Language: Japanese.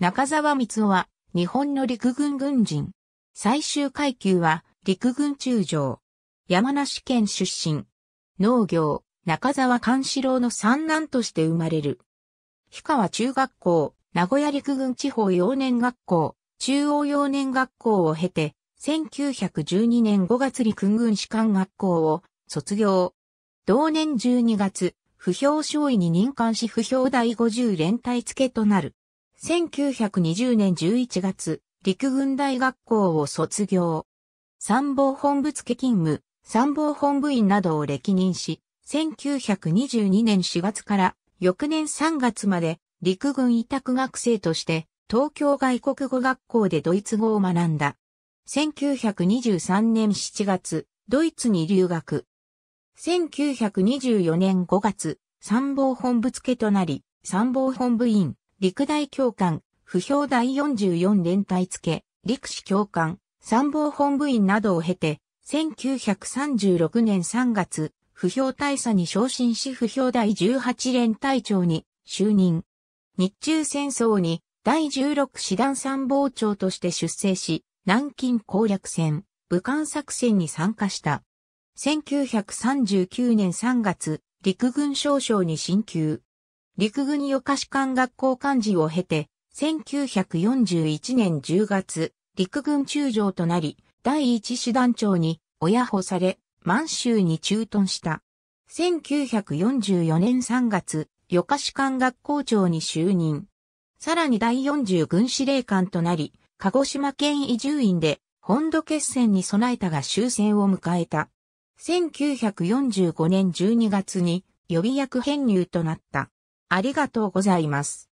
中沢光雄は、日本の陸軍軍人。最終階級は、陸軍中将。山梨県出身。農業、中沢勘四郎の三男として生まれる。氷川中学校、名古屋陸軍地方幼年学校、中央幼年学校を経て、1912年5月陸軍士官学校を卒業。同年12月、不評少尉に任官し不評第50連隊付けとなる。1920年11月、陸軍大学校を卒業。参謀本部付勤務、参謀本部員などを歴任し、1922年4月から翌年3月まで陸軍委託学生として東京外国語学校でドイツ語を学んだ。1923年7月、ドイツに留学。1924年5月、参謀本部付となり、参謀本部員、陸大教官、不評第44連隊付、陸士教官、参謀本部員などを経て、1936年3月、不評大佐に昇進し不評第18連隊長に就任。日中戦争に第16師団参謀長として出征し、南京攻略戦、武漢作戦に参加した。1939年3月、陸軍少将に進級。陸軍予科士官学校幹事を経て、1941年10月、陸軍中将となり、第一師団長に親保され、満州に駐屯した。1944年3月、予科士官学校長に就任。さらに第40軍司令官となり、鹿児島県移住院で本土決戦に備えたが終戦を迎えた。1945年12月に予備役編入となった。ありがとうございます。